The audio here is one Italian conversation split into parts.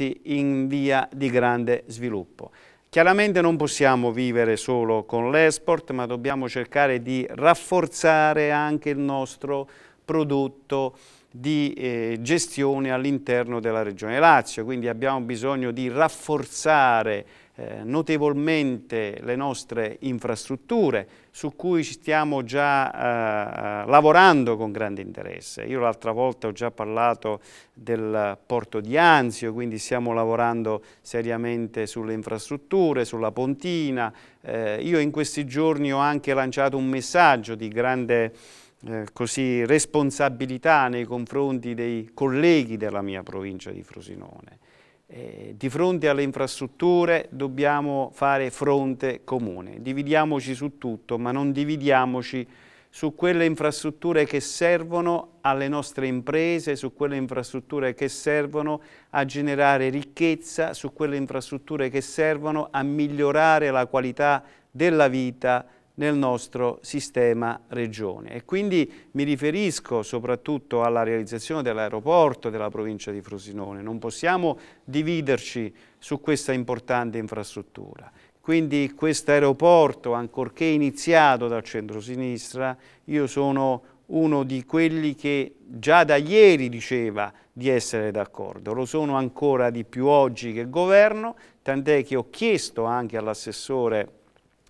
in via di grande sviluppo. Chiaramente non possiamo vivere solo con l'export, ma dobbiamo cercare di rafforzare anche il nostro prodotto di eh, gestione all'interno della Regione Lazio, quindi abbiamo bisogno di rafforzare eh, notevolmente le nostre infrastrutture su cui stiamo già eh, lavorando con grande interesse. Io l'altra volta ho già parlato del porto di Anzio, quindi stiamo lavorando seriamente sulle infrastrutture, sulla pontina. Eh, io in questi giorni ho anche lanciato un messaggio di grande eh, così, responsabilità nei confronti dei colleghi della mia provincia di Frosinone. Eh, di fronte alle infrastrutture dobbiamo fare fronte comune, dividiamoci su tutto, ma non dividiamoci su quelle infrastrutture che servono alle nostre imprese, su quelle infrastrutture che servono a generare ricchezza, su quelle infrastrutture che servono a migliorare la qualità della vita nel nostro sistema regione e quindi mi riferisco soprattutto alla realizzazione dell'aeroporto della provincia di Frosinone, non possiamo dividerci su questa importante infrastruttura. Quindi questo aeroporto, ancorché iniziato dal centro-sinistra, io sono uno di quelli che già da ieri diceva di essere d'accordo, lo sono ancora di più oggi che governo, tant'è che ho chiesto anche all'assessore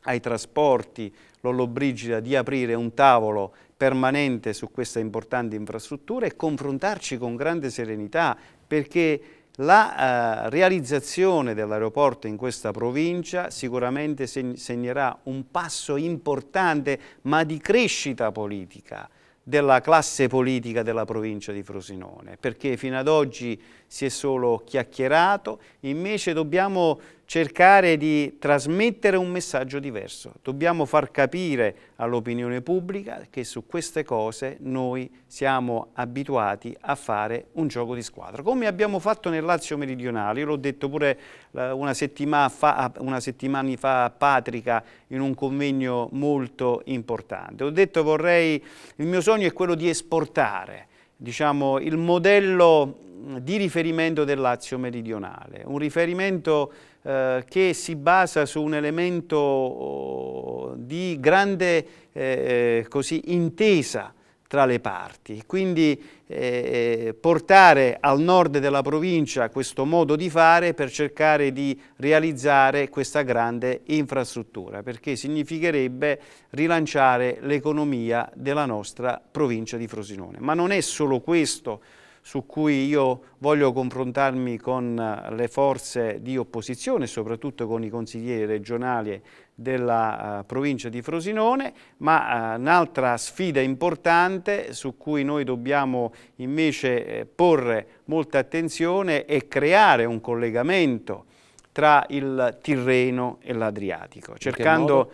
ai trasporti Lollobrigida di aprire un tavolo permanente su questa importante infrastruttura e confrontarci con grande serenità perché la eh, realizzazione dell'aeroporto in questa provincia sicuramente segnerà un passo importante ma di crescita politica della classe politica della provincia di Frosinone perché fino ad oggi si è solo chiacchierato, invece dobbiamo cercare di trasmettere un messaggio diverso, dobbiamo far capire all'opinione pubblica che su queste cose noi siamo abituati a fare un gioco di squadra, come abbiamo fatto nel Lazio meridionale, io l'ho detto pure eh, una settimana, fa, una settimana fa a Patrica in un convegno molto importante, ho detto vorrei, il mio sogno è quello di esportare, diciamo, il modello di riferimento del Lazio meridionale, un riferimento eh, che si basa su un elemento oh, di grande eh, eh così, intesa tra le parti. Quindi eh, portare al nord della provincia questo modo di fare per cercare di realizzare questa grande infrastruttura, perché significherebbe rilanciare l'economia della nostra provincia di Frosinone. Ma non è solo questo su cui io voglio confrontarmi con eh, le forze di opposizione, soprattutto con i consiglieri regionali della uh, provincia di Frosinone, ma uh, un'altra sfida importante su cui noi dobbiamo invece eh, porre molta attenzione è creare un collegamento tra il Tirreno e l'Adriatico, cercando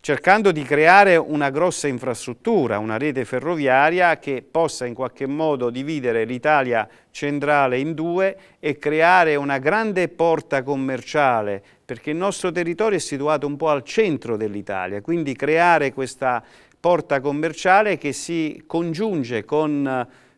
cercando di creare una grossa infrastruttura, una rete ferroviaria che possa in qualche modo dividere l'Italia centrale in due e creare una grande porta commerciale, perché il nostro territorio è situato un po' al centro dell'Italia, quindi creare questa porta commerciale che si congiunge con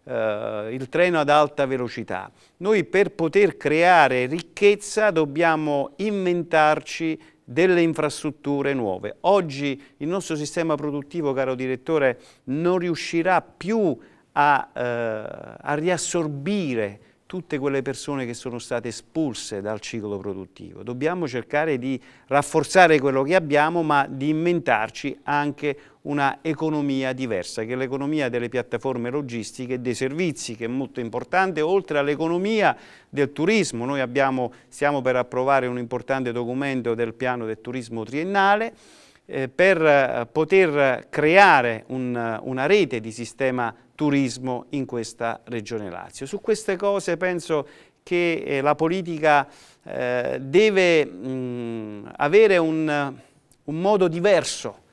eh, il treno ad alta velocità. Noi per poter creare ricchezza dobbiamo inventarci delle infrastrutture nuove. Oggi il nostro sistema produttivo, caro direttore, non riuscirà più a, eh, a riassorbire tutte quelle persone che sono state espulse dal ciclo produttivo. Dobbiamo cercare di rafforzare quello che abbiamo, ma di inventarci anche una economia diversa, che è l'economia delle piattaforme logistiche e dei servizi, che è molto importante, oltre all'economia del turismo. Noi abbiamo, stiamo per approvare un importante documento del piano del turismo triennale, eh, per eh, poter creare un, una rete di sistema turismo in questa regione Lazio. Su queste cose penso che eh, la politica eh, deve mh, mm, avere un, un modo diverso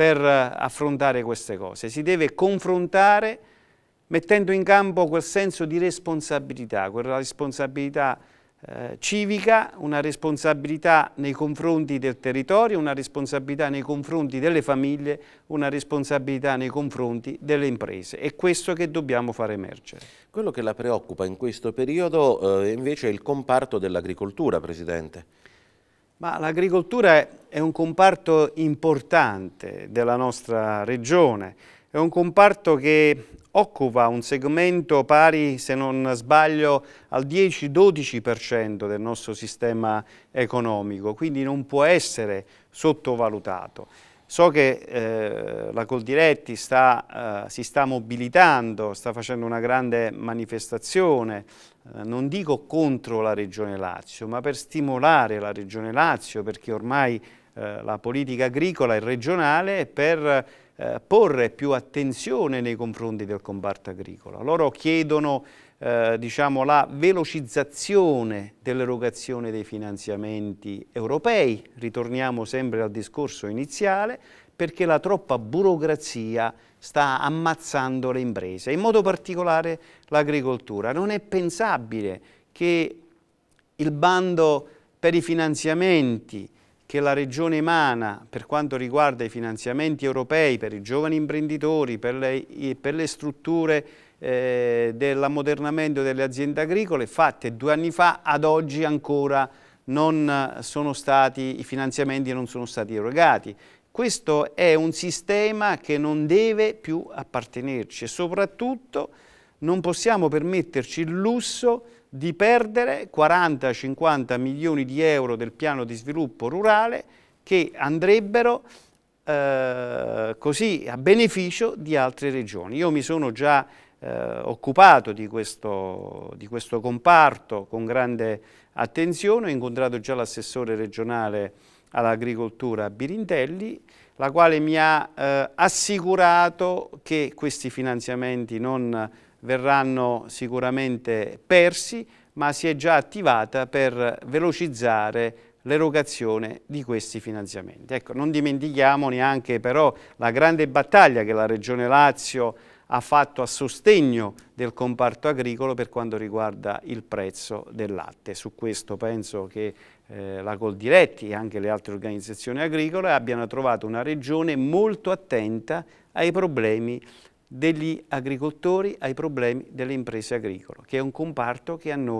per eh, affrontare queste cose, si deve confrontare mettendo in campo quel senso di responsabilità, quella responsabilità eh, civica, una responsabilità nei confronti del territorio, una responsabilità nei confronti delle famiglie, una responsabilità nei confronti delle imprese. È questo che dobbiamo far emergere. Quello che la preoccupa in questo periodo eh, invece è il comparto dell'agricoltura, Presidente. Ma l'agricoltura è un comparto importante della nostra regione, è un comparto che occupa un segmento pari, se non sbaglio, al 10-12% del nostro sistema economico, quindi non può essere sottovalutato. So che eh, la Coldiretti sta, eh, si sta mobilitando, sta facendo una grande manifestazione, eh, non dico contro la Regione Lazio, ma per stimolare la Regione Lazio, perché ormai eh, la politica agricola è regionale, per eh, porre più attenzione nei confronti del comparto agricolo. Loro chiedono eh, diciamo, la velocizzazione dell'erogazione dei finanziamenti europei, ritorniamo sempre al discorso iniziale, perché la troppa burocrazia sta ammazzando le imprese, in modo particolare l'agricoltura. Non è pensabile che il bando per i finanziamenti che la Regione emana per quanto riguarda i finanziamenti europei per i giovani imprenditori, per le, per le strutture eh, dell'ammodernamento delle aziende agricole fatte due anni fa, ad oggi ancora eh, stati, i finanziamenti non sono stati erogati. Questo è un sistema che non deve più appartenerci e soprattutto non possiamo permetterci il lusso di perdere 40-50 milioni di euro del piano di sviluppo rurale che andrebbero eh, così a beneficio di altre regioni. Io mi sono già eh, occupato di questo, di questo, comparto con grande attenzione, ho incontrato già l'assessore regionale all'agricoltura Birintelli, la quale mi ha eh, assicurato che questi finanziamenti non verranno sicuramente persi, ma si è già attivata per velocizzare l'erogazione di questi finanziamenti. Ecco, non dimentichiamo neanche però la grande battaglia che la Regione Lazio ha ha fatto a sostegno del comparto agricolo per quanto riguarda il prezzo del latte. Su questo penso che eh, la Coldiretti e anche le altre organizzazioni agricole abbiano trovato una regione molto attenta ai problemi degli agricoltori, ai problemi delle imprese agricole, che è un comparto che a noi